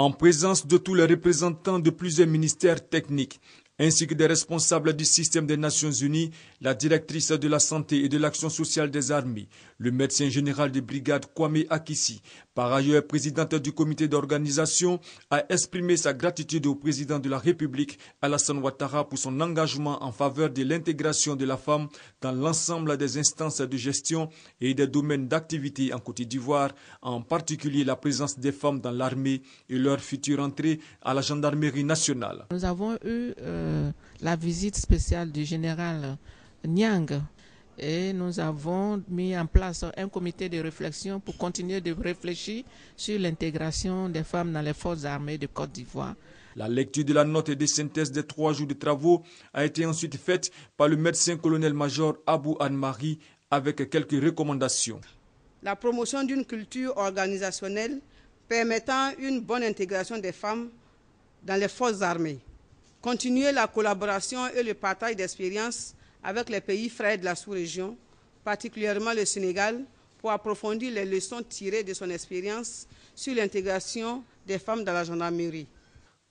en présence de tous les représentants de plusieurs ministères techniques ainsi que des responsables du système des Nations Unies, la directrice de la santé et de l'action sociale des armées, le médecin général de brigade Kwame Akissi, par ailleurs présidente du comité d'organisation, a exprimé sa gratitude au président de la République, Alassane Ouattara, pour son engagement en faveur de l'intégration de la femme dans l'ensemble des instances de gestion et des domaines d'activité en Côte d'Ivoire, en particulier la présence des femmes dans l'armée et leur future entrée à la gendarmerie nationale. Nous avons eu euh, euh, la visite spéciale du général Niang Et nous avons mis en place un comité de réflexion pour continuer de réfléchir sur l'intégration des femmes dans les forces armées de Côte d'Ivoire. La lecture de la note et synthèse synthèses des trois jours de travaux a été ensuite faite par le médecin colonel-major Abou anne avec quelques recommandations. La promotion d'une culture organisationnelle permettant une bonne intégration des femmes dans les forces armées continuer la collaboration et le partage d'expériences avec les pays frères de la sous-région, particulièrement le Sénégal, pour approfondir les leçons tirées de son expérience sur l'intégration des femmes dans la gendarmerie.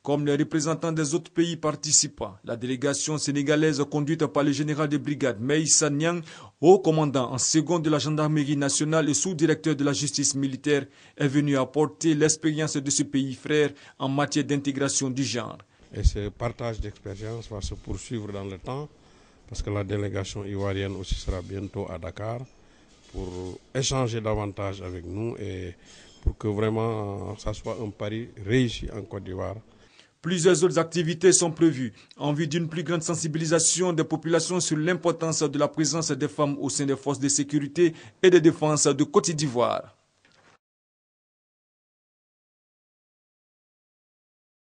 Comme les représentants des autres pays participants, la délégation sénégalaise conduite par le général de brigade San Niang, haut commandant en second de la gendarmerie nationale et sous-directeur de la justice militaire, est venue apporter l'expérience de ce pays frère en matière d'intégration du genre. Et ce partage d'expérience va se poursuivre dans le temps parce que la délégation ivoirienne aussi sera bientôt à Dakar pour échanger davantage avec nous et pour que vraiment euh, ça soit un pari réussi en Côte d'Ivoire. Plusieurs autres activités sont prévues en vue d'une plus grande sensibilisation des populations sur l'importance de la présence des femmes au sein des forces de sécurité et de défense de Côte d'Ivoire.